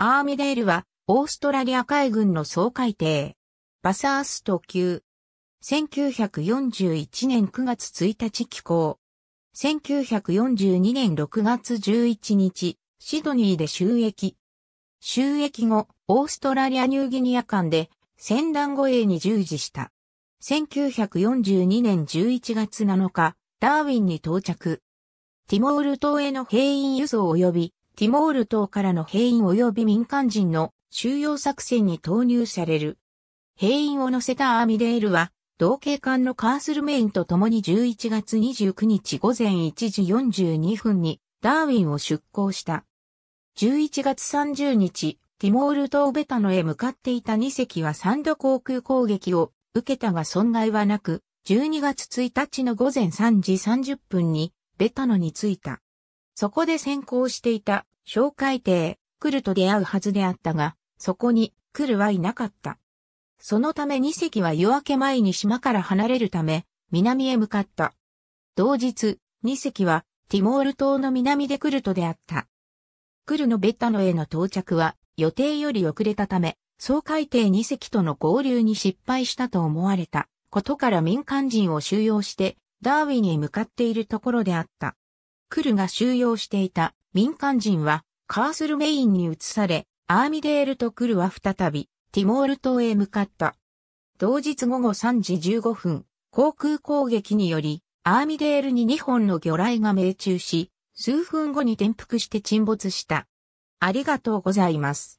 アーミデールは、オーストラリア海軍の総海艇。バサースト級。1941年9月1日寄港。1942年6月11日、シドニーで収益。収益後、オーストラリアニューギニア間で、戦乱護衛に従事した。1942年11月7日、ダーウィンに到着。ティモール島への兵員輸送及びティモール島からの兵員及び民間人の収容作戦に投入される。兵員を乗せたアーミデールは、同警官のカースルメインと共に11月29日午前1時42分にダーウィンを出港した。11月30日、ティモール島ベタノへ向かっていた2隻は3度航空攻撃を受けたが損害はなく、12月1日の午前3時30分にベタノに着いた。そこで先行していた小海艇、クルと出会うはずであったが、そこにクルはいなかった。そのため2隻は夜明け前に島から離れるため、南へ向かった。同日、2隻はティモール島の南でクルと出会った。クルのベッタノへの到着は予定より遅れたため、総海艇2隻との合流に失敗したと思われたことから民間人を収容してダーウィンへ向かっているところであった。クルが収容していた民間人はカースルメインに移され、アーミデールとクルは再びティモール島へ向かった。同日午後3時15分、航空攻撃により、アーミデールに2本の魚雷が命中し、数分後に転覆して沈没した。ありがとうございます。